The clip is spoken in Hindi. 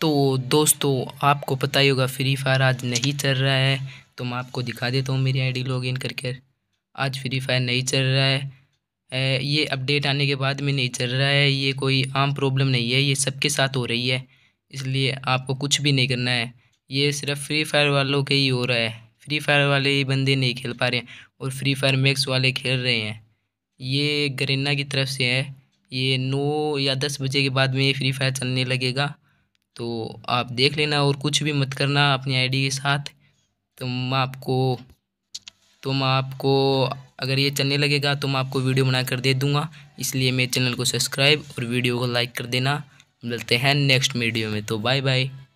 तो दोस्तों आपको पता ही होगा फ्री फायर आज नहीं चल रहा है तो मैं आपको दिखा देता हूँ मेरी आईडी लॉगिन करके आज फ्री फायर नहीं चल रहा है ये अपडेट आने के बाद में नहीं चल रहा है ये कोई आम प्रॉब्लम नहीं है ये सबके साथ हो रही है इसलिए आपको कुछ भी नहीं करना है ये सिर्फ फ्री फायर वालों के ही हो रहा है फ्री फायर वाले ही बंदे नहीं खेल पा रहे हैं और फ्री फायर मैक्स वाले खेल रहे हैं ये गरीना की तरफ से है ये नौ या दस बजे के बाद में ये फ्री फायर चलने लगेगा तो आप देख लेना और कुछ भी मत करना अपनी आईडी के साथ तो मैं आपको तो मैं आपको अगर ये चलने लगेगा तो मैं आपको वीडियो बना कर दे दूँगा इसलिए मेरे चैनल को सब्सक्राइब और वीडियो को लाइक कर देना मिलते हैं नेक्स्ट वीडियो में तो बाय बाय